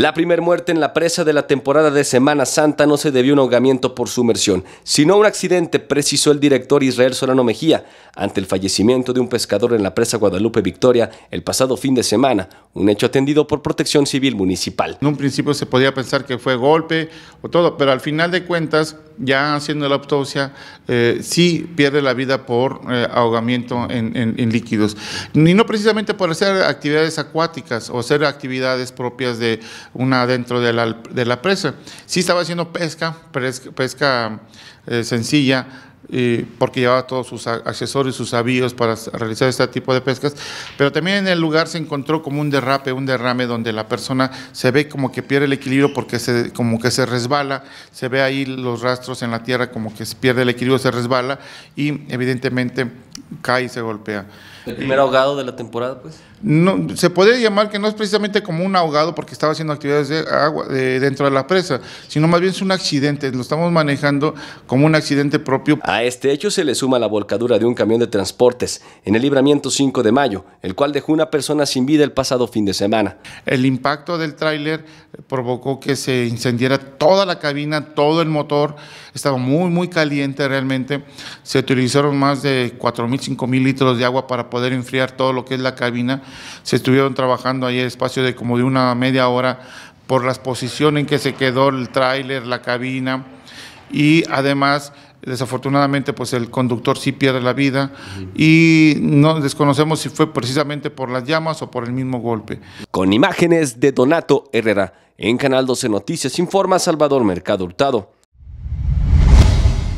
La primer muerte en la presa de la temporada de Semana Santa no se debió a un ahogamiento por sumersión, sino a un accidente, precisó el director Israel Solano Mejía, ante el fallecimiento de un pescador en la presa Guadalupe Victoria el pasado fin de semana, un hecho atendido por Protección Civil Municipal. En un principio se podía pensar que fue golpe o todo, pero al final de cuentas ya haciendo la autopsia, eh, sí pierde la vida por eh, ahogamiento en, líquidos. Y no precisamente por hacer actividades acuáticas o hacer actividades propias de una dentro de la, presa. Sí estaba haciendo pesca, pesca, eh, sencilla, porque llevaba todos sus accesorios, sus avíos para realizar este tipo de pescas, pero también en el lugar se encontró como un derrape, un derrame donde la persona se ve como que pierde el equilibrio porque se, como que se resbala, se ve ahí los rastros en la tierra como que pierde el equilibrio, se resbala y evidentemente cae y se golpea. ¿El primer ahogado de la temporada, pues? No, se podría llamar que no es precisamente como un ahogado porque estaba haciendo actividades de agua dentro de la presa, sino más bien es un accidente, lo estamos manejando como un accidente propio. A este hecho se le suma la volcadura de un camión de transportes en el libramiento 5 de mayo, el cual dejó una persona sin vida el pasado fin de semana. El impacto del tráiler provocó que se incendiara toda la cabina, todo el motor, estaba muy, muy caliente realmente, se utilizaron más de cuatro 4.000, mil litros de agua para poder enfriar todo lo que es la cabina. Se estuvieron trabajando ahí espacio de como de una media hora por la exposición en que se quedó el tráiler, la cabina y además desafortunadamente pues el conductor sí pierde la vida y no desconocemos si fue precisamente por las llamas o por el mismo golpe. Con imágenes de Donato Herrera, en Canal 12 Noticias informa Salvador Mercado Hurtado.